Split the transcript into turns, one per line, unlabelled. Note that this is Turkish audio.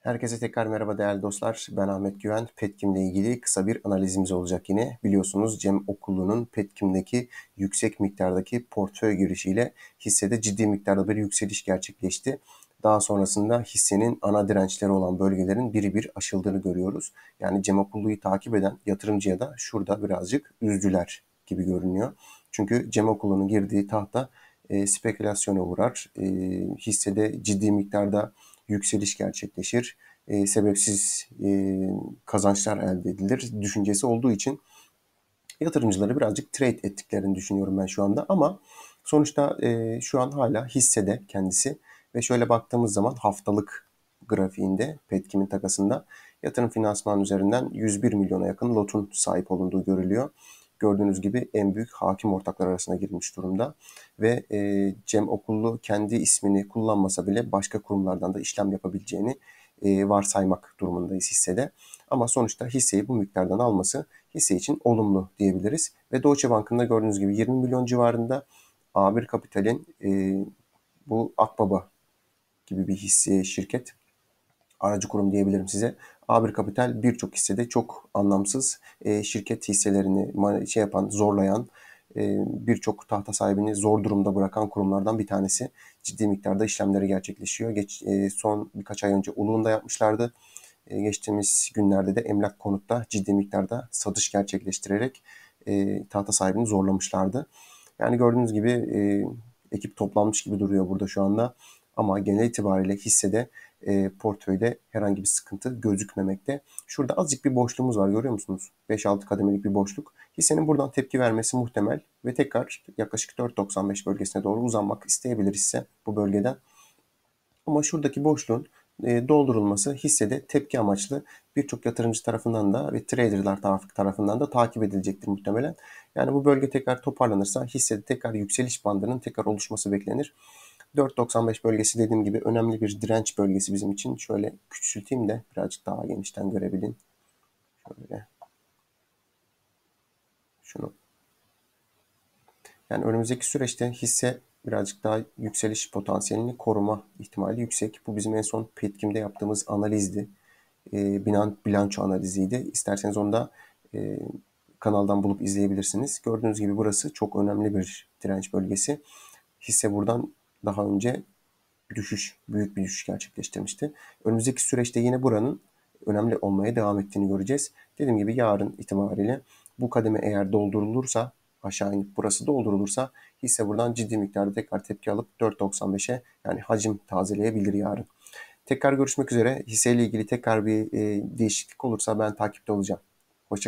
Herkese tekrar merhaba değerli dostlar. Ben Ahmet Güven. Petkim'le ilgili kısa bir analizimiz olacak yine. Biliyorsunuz Cem Okullu'nun Petkim'deki yüksek miktardaki portföy girişiyle hissede ciddi miktarda bir yükseliş gerçekleşti. Daha sonrasında hissenin ana dirençleri olan bölgelerin biri bir aşıldığını görüyoruz. Yani Cem Okullu'yu takip eden yatırımcıya da şurada birazcık üzdüler gibi görünüyor. Çünkü Cem Okullu'nun girdiği tahta e, spekülasyona uğrar. E, hissede ciddi miktarda yükseliş gerçekleşir, e, sebepsiz e, kazançlar elde edilir düşüncesi olduğu için yatırımcıları birazcık trade ettiklerini düşünüyorum ben şu anda. Ama sonuçta e, şu an hala hissede kendisi ve şöyle baktığımız zaman haftalık grafiğinde Petkim'in takasında yatırım finansman üzerinden 101 milyona yakın lotun sahip olunduğu görülüyor gördüğünüz gibi en büyük hakim ortaklar arasına girmiş durumda. Ve e, Cem Okullu kendi ismini kullanmasa bile başka kurumlardan da işlem yapabileceğini e, varsaymak durumundayız hissede. Ama sonuçta hisseyi bu miktardan alması hisse için olumlu diyebiliriz. Ve Deutsche Bank'ın da gördüğünüz gibi 20 milyon civarında A1 Kapital'in e, bu Akbaba gibi bir hisse şirket aracı kurum diyebilirim size. Abir Kapital birçok hissede çok anlamsız e, şirket hisselerini şey yapan, zorlayan, e, birçok tahta sahibini zor durumda bırakan kurumlardan bir tanesi. Ciddi miktarda işlemleri gerçekleşiyor. Geç, e, son birkaç ay önce Uluğun'da yapmışlardı. E, geçtiğimiz günlerde de Emlak Konut'ta ciddi miktarda satış gerçekleştirerek e, tahta sahibini zorlamışlardı. Yani gördüğünüz gibi e, ekip toplanmış gibi duruyor burada şu anda. Ama genel itibariyle hissede e, portföyde herhangi bir sıkıntı gözükmemekte. Şurada azıcık bir boşluğumuz var görüyor musunuz? 5-6 kademelik bir boşluk. Hissenin buradan tepki vermesi muhtemel ve tekrar yaklaşık 4.95 bölgesine doğru uzanmak isteyebilir ise bu bölgeden. Ama şuradaki boşluğun e, doldurulması hissede tepki amaçlı birçok yatırımcı tarafından da ve traderlar tarafından da takip edilecektir muhtemelen. Yani bu bölge tekrar toparlanırsa hissede tekrar yükseliş bandının tekrar oluşması beklenir. 4.95 bölgesi dediğim gibi önemli bir direnç bölgesi bizim için. Şöyle küçülteyim de birazcık daha genişten görebilin. Şöyle. Şunu. Yani önümüzdeki süreçte hisse birazcık daha yükseliş potansiyelini koruma ihtimali yüksek. Bu bizim en son Petkim'de yaptığımız analizdi. E, binan, bilanço analiziydi. İsterseniz onu da e, kanaldan bulup izleyebilirsiniz. Gördüğünüz gibi burası çok önemli bir direnç bölgesi. Hisse buradan daha önce düşüş, büyük bir düşüş gerçekleştirmişti. Önümüzdeki süreçte yine buranın önemli olmaya devam ettiğini göreceğiz. Dediğim gibi yarın itibariyle bu kademe eğer doldurulursa aşağı inip burası doldurulursa hisse buradan ciddi miktarda tekrar tepki alıp 4.95'e yani hacim tazeleyebilir yarın. Tekrar görüşmek üzere. Hisseyle ilgili tekrar bir e, değişiklik olursa ben takipte olacağım. Hoşçakalın.